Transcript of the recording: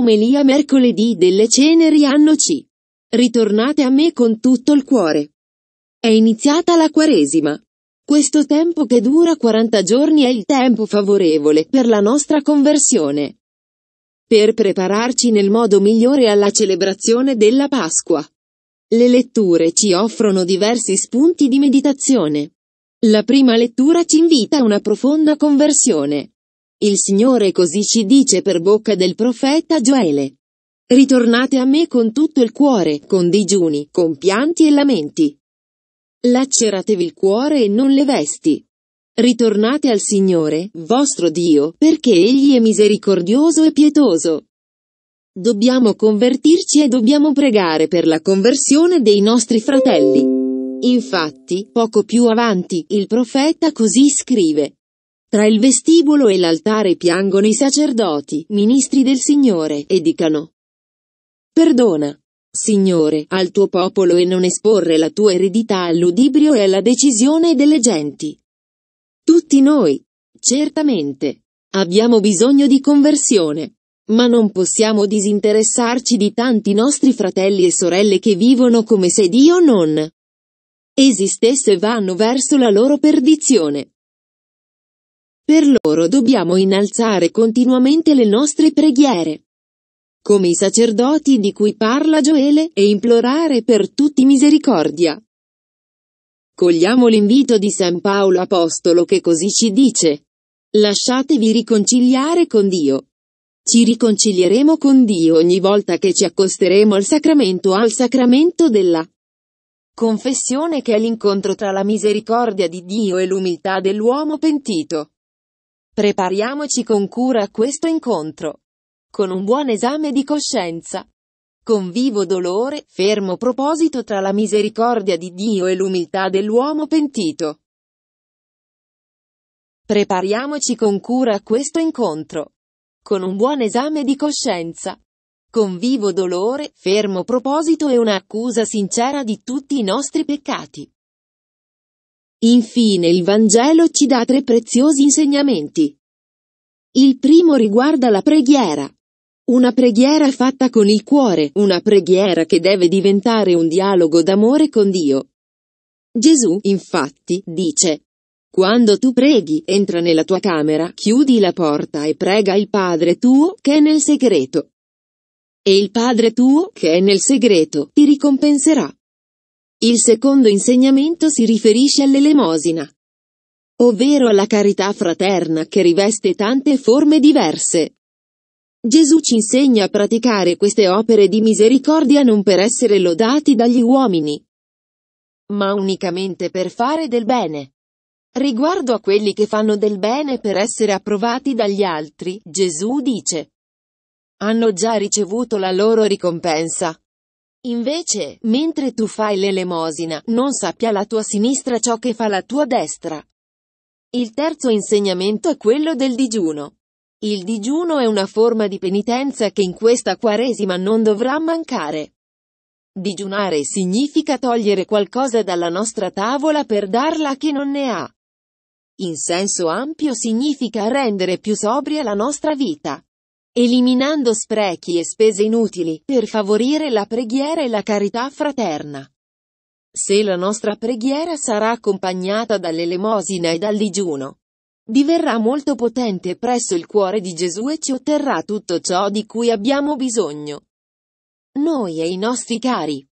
omelia mercoledì delle ceneri anno C. Ritornate a me con tutto il cuore. È iniziata la Quaresima. Questo tempo che dura 40 giorni è il tempo favorevole per la nostra conversione. Per prepararci nel modo migliore alla celebrazione della Pasqua. Le letture ci offrono diversi spunti di meditazione. La prima lettura ci invita a una profonda conversione. Il Signore così ci dice per bocca del profeta Gioele. Ritornate a me con tutto il cuore, con digiuni, con pianti e lamenti. Laceratevi il cuore e non le vesti. Ritornate al Signore, vostro Dio, perché Egli è misericordioso e pietoso. Dobbiamo convertirci e dobbiamo pregare per la conversione dei nostri fratelli. Infatti, poco più avanti, il profeta così scrive. Tra il vestibolo e l'altare piangono i sacerdoti, ministri del Signore, e dicano. Perdona, Signore, al tuo popolo e non esporre la tua eredità all'udibrio e alla decisione delle genti. Tutti noi, certamente, abbiamo bisogno di conversione, ma non possiamo disinteressarci di tanti nostri fratelli e sorelle che vivono come se Dio non esistesse e vanno verso la loro perdizione. Per loro dobbiamo innalzare continuamente le nostre preghiere, come i sacerdoti di cui parla Gioele, e implorare per tutti misericordia. Cogliamo l'invito di San Paolo Apostolo che così ci dice. Lasciatevi riconciliare con Dio. Ci riconcilieremo con Dio ogni volta che ci accosteremo al sacramento al sacramento della confessione che è l'incontro tra la misericordia di Dio e l'umiltà dell'uomo pentito. Prepariamoci con cura a questo incontro. Con un buon esame di coscienza. Con vivo dolore, fermo proposito tra la misericordia di Dio e l'umiltà dell'uomo pentito. Prepariamoci con cura a questo incontro. Con un buon esame di coscienza. Con vivo dolore, fermo proposito e un'accusa sincera di tutti i nostri peccati. Infine il Vangelo ci dà tre preziosi insegnamenti. Il primo riguarda la preghiera. Una preghiera fatta con il cuore, una preghiera che deve diventare un dialogo d'amore con Dio. Gesù, infatti, dice, Quando tu preghi, entra nella tua camera, chiudi la porta e prega il Padre tuo che è nel segreto. E il Padre tuo che è nel segreto ti ricompenserà. Il secondo insegnamento si riferisce all'elemosina, ovvero alla carità fraterna che riveste tante forme diverse. Gesù ci insegna a praticare queste opere di misericordia non per essere lodati dagli uomini, ma unicamente per fare del bene. Riguardo a quelli che fanno del bene per essere approvati dagli altri, Gesù dice, hanno già ricevuto la loro ricompensa. Invece, mentre tu fai l'elemosina, non sappia la tua sinistra ciò che fa la tua destra. Il terzo insegnamento è quello del digiuno. Il digiuno è una forma di penitenza che in questa Quaresima non dovrà mancare. Digiunare significa togliere qualcosa dalla nostra tavola per darla a chi non ne ha. In senso ampio significa rendere più sobria la nostra vita eliminando sprechi e spese inutili, per favorire la preghiera e la carità fraterna. Se la nostra preghiera sarà accompagnata dall'elemosina e dal digiuno, diverrà molto potente presso il cuore di Gesù e ci otterrà tutto ciò di cui abbiamo bisogno. Noi e i nostri cari.